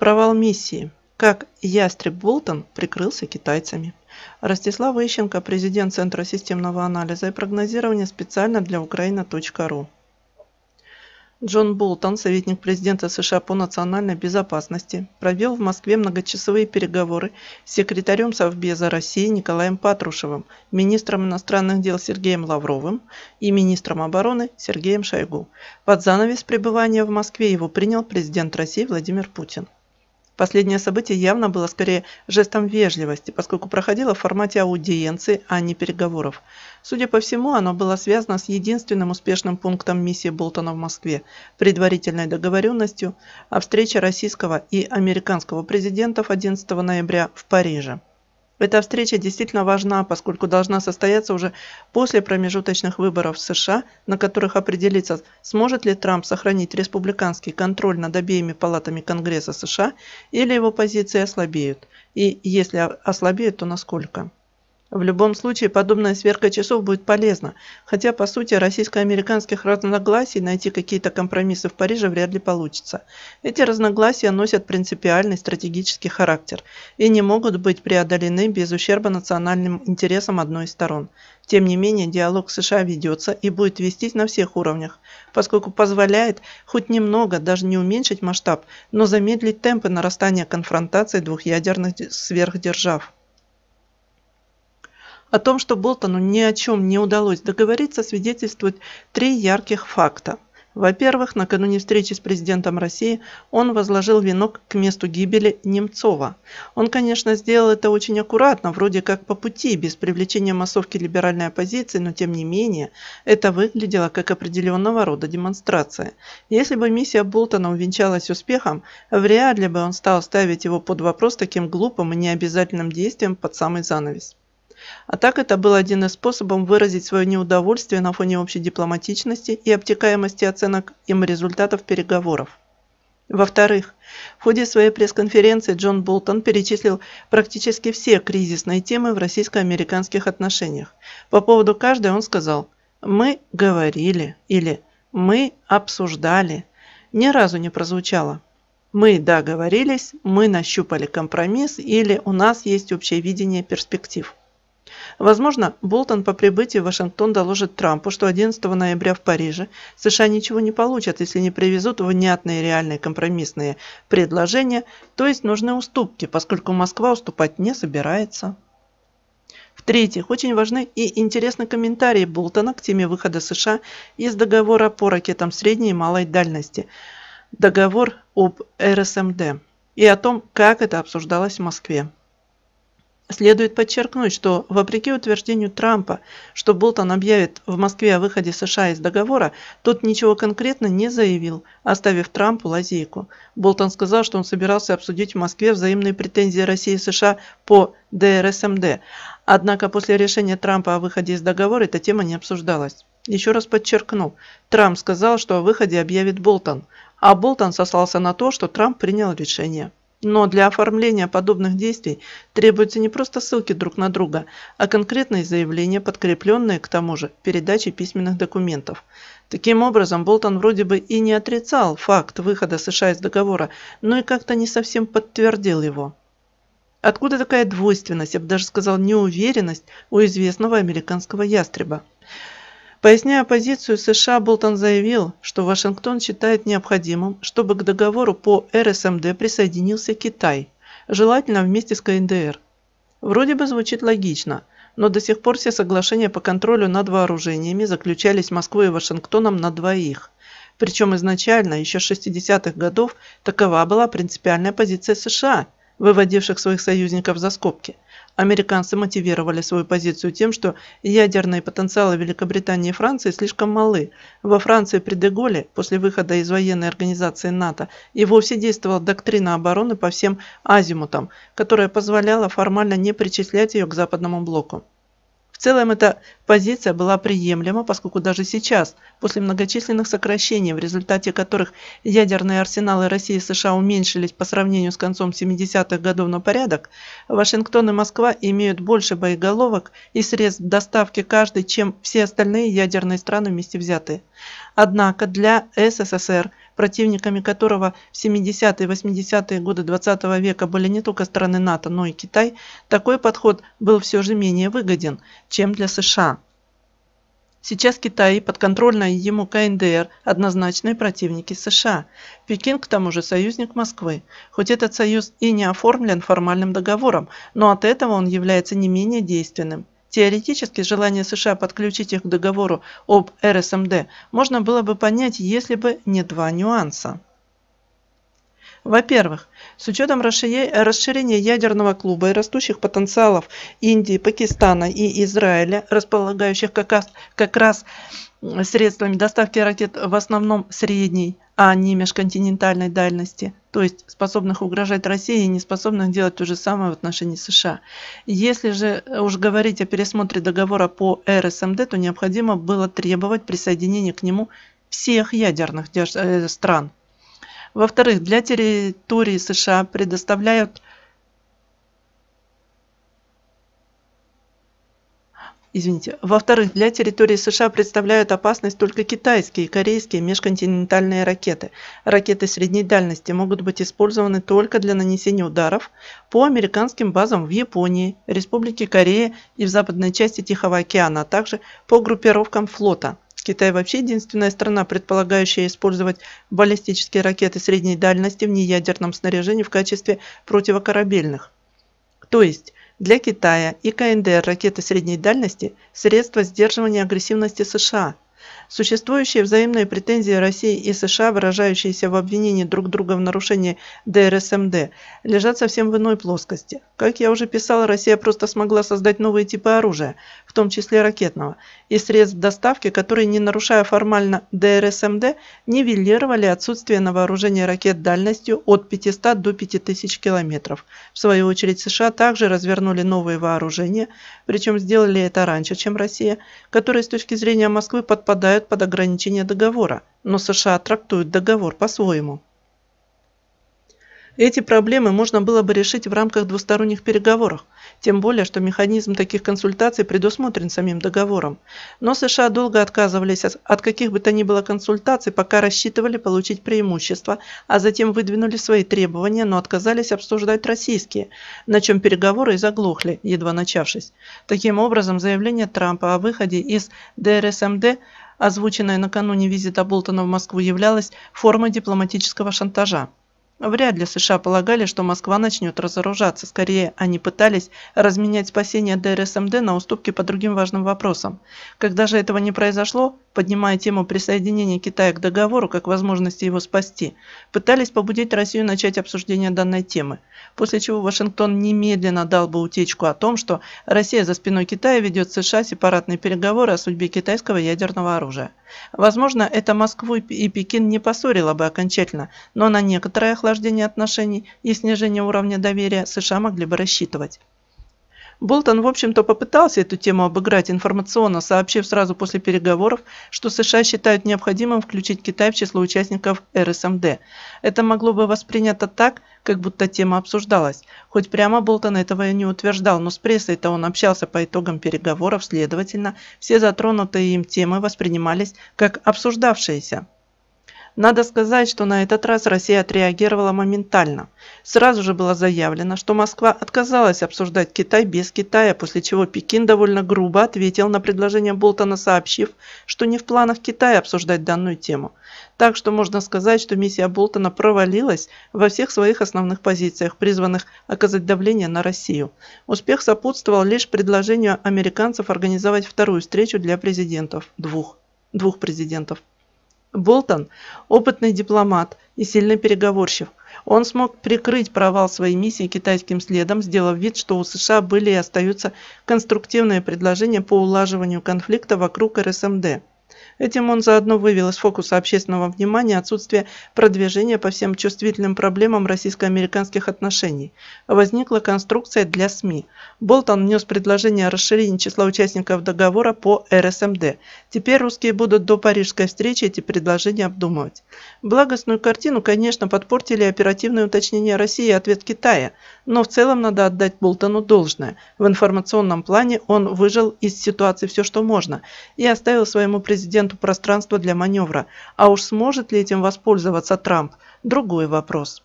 Провал миссии. Как Ястреб Болтон прикрылся китайцами. Ростислав Ищенко, президент Центра системного анализа и прогнозирования специально для Украина.ру. Джон Болтон, советник президента США по национальной безопасности, провел в Москве многочасовые переговоры с секретарем Совбеза России Николаем Патрушевым, министром иностранных дел Сергеем Лавровым и министром обороны Сергеем Шойгу. Под занавес пребывания в Москве его принял президент России Владимир Путин. Последнее событие явно было скорее жестом вежливости, поскольку проходило в формате аудиенции, а не переговоров. Судя по всему, оно было связано с единственным успешным пунктом миссии Болтона в Москве – предварительной договоренностью о встрече российского и американского президентов 11 ноября в Париже. Эта встреча действительно важна, поскольку должна состояться уже после промежуточных выборов в США, на которых определится, сможет ли Трамп сохранить республиканский контроль над обеими палатами Конгресса США или его позиции ослабеют, и если ослабеют, то насколько. В любом случае, подобная сверка часов будет полезна, хотя, по сути, российско-американских разногласий найти какие-то компромиссы в Париже вряд ли получится. Эти разногласия носят принципиальный стратегический характер и не могут быть преодолены без ущерба национальным интересам одной из сторон. Тем не менее, диалог США ведется и будет вестись на всех уровнях, поскольку позволяет хоть немного, даже не уменьшить масштаб, но замедлить темпы нарастания конфронтации двух ядерных сверхдержав. О том, что Болтону ни о чем не удалось договориться, свидетельствуют три ярких факта. Во-первых, накануне встречи с президентом России он возложил венок к месту гибели Немцова. Он, конечно, сделал это очень аккуратно, вроде как по пути, без привлечения массовки либеральной оппозиции, но тем не менее, это выглядело как определенного рода демонстрация. Если бы миссия Болтона увенчалась успехом, вряд ли бы он стал ставить его под вопрос таким глупым и необязательным действием под самый занавес. А так это был один из способов выразить свое неудовольствие на фоне общей дипломатичности и обтекаемости оценок им результатов переговоров. Во-вторых, в ходе своей пресс-конференции Джон Болтон перечислил практически все кризисные темы в российско-американских отношениях. По поводу каждой он сказал «Мы говорили» или «Мы обсуждали». Ни разу не прозвучало «Мы договорились», «Мы нащупали компромисс» или «У нас есть общее видение перспектив». Возможно, Болтон по прибытии в Вашингтон доложит Трампу, что 11 ноября в Париже США ничего не получат, если не привезут внятные реальные компромиссные предложения, то есть нужны уступки, поскольку Москва уступать не собирается. В-третьих, очень важны и интересны комментарии Болтона к теме выхода США из договора по ракетам средней и малой дальности, договор об РСМД, эм и о том, как это обсуждалось в Москве. Следует подчеркнуть, что, вопреки утверждению Трампа, что Болтон объявит в Москве о выходе США из договора, тот ничего конкретно не заявил, оставив Трампу лазейку. Болтон сказал, что он собирался обсудить в Москве взаимные претензии России и США по ДРСМД. Однако после решения Трампа о выходе из договора эта тема не обсуждалась. Еще раз подчеркну, Трамп сказал, что о выходе объявит Болтон, а Болтон сослался на то, что Трамп принял решение. Но для оформления подобных действий требуются не просто ссылки друг на друга, а конкретные заявления, подкрепленные, к тому же, передачей письменных документов. Таким образом, Болтон вроде бы и не отрицал факт выхода США из договора, но и как-то не совсем подтвердил его. Откуда такая двойственность, я бы даже сказал неуверенность у известного американского ястреба? Поясняя позицию США, Болтон заявил, что Вашингтон считает необходимым, чтобы к договору по РСМД эм присоединился Китай, желательно вместе с КНДР. Вроде бы звучит логично, но до сих пор все соглашения по контролю над вооружениями заключались Москвой и Вашингтоном на двоих. Причем изначально, еще с 60-х годов, такова была принципиальная позиция США, выводивших своих союзников за скобки – Американцы мотивировали свою позицию тем, что ядерные потенциалы Великобритании и Франции слишком малы. Во Франции при Деголе, после выхода из военной организации НАТО, и вовсе действовала доктрина обороны по всем азимутам, которая позволяла формально не причислять ее к западному блоку. В целом эта позиция была приемлема, поскольку даже сейчас, после многочисленных сокращений, в результате которых ядерные арсеналы России и США уменьшились по сравнению с концом 70-х годов на порядок, Вашингтон и Москва имеют больше боеголовок и средств доставки каждой, чем все остальные ядерные страны вместе взятые. Однако для СССР противниками которого в 70-е и 80-е годы 20 века были не только страны НАТО, но и Китай, такой подход был все же менее выгоден, чем для США. Сейчас Китай и подконтрольная ему КНДР – однозначные противники США. Пекин, к тому же, союзник Москвы. Хоть этот союз и не оформлен формальным договором, но от этого он является не менее действенным. Теоретически желание США подключить их к договору об РСМД эм можно было бы понять, если бы не два нюанса. Во-первых, с учетом расширения ядерного клуба и растущих потенциалов Индии, Пакистана и Израиля, располагающих как раз, как раз средствами доставки ракет в основном средней, а не межконтинентальной дальности, то есть способных угрожать России и не способных делать то же самое в отношении США. Если же э, уж говорить о пересмотре договора по РСМД, то необходимо было требовать присоединения к нему всех ядерных э, стран – во-вторых, для территории США предоставляют Извините. Во-вторых, для территории США представляют опасность только китайские и корейские межконтинентальные ракеты. Ракеты средней дальности могут быть использованы только для нанесения ударов по американским базам в Японии, Республике Корея и в западной части Тихого океана, а также по группировкам флота – Китай вообще единственная страна, предполагающая использовать баллистические ракеты средней дальности в неядерном снаряжении в качестве противокорабельных. То есть для Китая и КНДР ракеты средней дальности – средство сдерживания агрессивности США, Существующие взаимные претензии России и США, выражающиеся в обвинении друг друга в нарушении ДРСМД, лежат совсем в иной плоскости. Как я уже писал, Россия просто смогла создать новые типы оружия, в том числе ракетного, и средств доставки, которые, не нарушая формально ДРСМД, нивелировали отсутствие на вооружении ракет дальностью от 500 до 5000 километров. В свою очередь США также развернули новые вооружения, причем сделали это раньше, чем Россия, которая с точки зрения Москвы подпадает подпадают под ограничение договора, но США трактуют договор по-своему. Эти проблемы можно было бы решить в рамках двусторонних переговоров, тем более, что механизм таких консультаций предусмотрен самим договором. Но США долго отказывались от каких бы то ни было консультаций, пока рассчитывали получить преимущество, а затем выдвинули свои требования, но отказались обсуждать российские, на чем переговоры и заглохли, едва начавшись. Таким образом, заявление Трампа о выходе из ДРСМД – озвученное накануне визита болтона в москву являлось формой дипломатического шантажа Вряд ли США полагали, что Москва начнет разоружаться. Скорее, они пытались разменять спасение ДРСМД на уступки по другим важным вопросам. Когда же этого не произошло, поднимая тему присоединения Китая к договору как возможности его спасти, пытались побудить Россию начать обсуждение данной темы, после чего Вашингтон немедленно дал бы утечку о том, что Россия за спиной Китая ведет с США сепаратные переговоры о судьбе китайского ядерного оружия. Возможно, это Москву и Пекин не поссорило бы окончательно, но на некоторое охлаждение охлаждения отношений и снижения уровня доверия США могли бы рассчитывать. Болтон, в общем-то, попытался эту тему обыграть информационно, сообщив сразу после переговоров, что США считают необходимым включить Китай в число участников РСМД. Эм Это могло бы воспринято так, как будто тема обсуждалась. Хоть прямо Болтон этого и не утверждал, но с прессой-то он общался по итогам переговоров, следовательно, все затронутые им темы воспринимались как обсуждавшиеся. Надо сказать, что на этот раз Россия отреагировала моментально. Сразу же было заявлено, что Москва отказалась обсуждать Китай без Китая, после чего Пекин довольно грубо ответил на предложение Болтона, сообщив, что не в планах Китая обсуждать данную тему. Так что можно сказать, что миссия Болтона провалилась во всех своих основных позициях, призванных оказать давление на Россию. Успех сопутствовал лишь предложению американцев организовать вторую встречу для президентов, двух, двух президентов. Болтон – опытный дипломат и сильный переговорщик. Он смог прикрыть провал своей миссии китайским следом, сделав вид, что у США были и остаются конструктивные предложения по улаживанию конфликта вокруг РСМД. Этим он заодно вывел из фокуса общественного внимания отсутствие продвижения по всем чувствительным проблемам российско-американских отношений. Возникла конструкция для СМИ. Болтон внес предложение о расширении числа участников договора по РСМД. Теперь русские будут до парижской встречи эти предложения обдумывать. Благостную картину, конечно, подпортили оперативные уточнения России и ответ Китая, но в целом надо отдать Болтону должное. В информационном плане он выжил из ситуации все, что можно, и оставил своему президенту президенту пространство для маневра, а уж сможет ли этим воспользоваться Трамп – другой вопрос.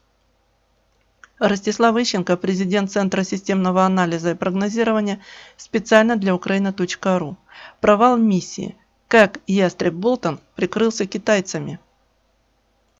Ростислав Ищенко, президент Центра системного анализа и прогнозирования, специально для Украина.ру. Провал миссии. Как Ястреб Болтон прикрылся китайцами –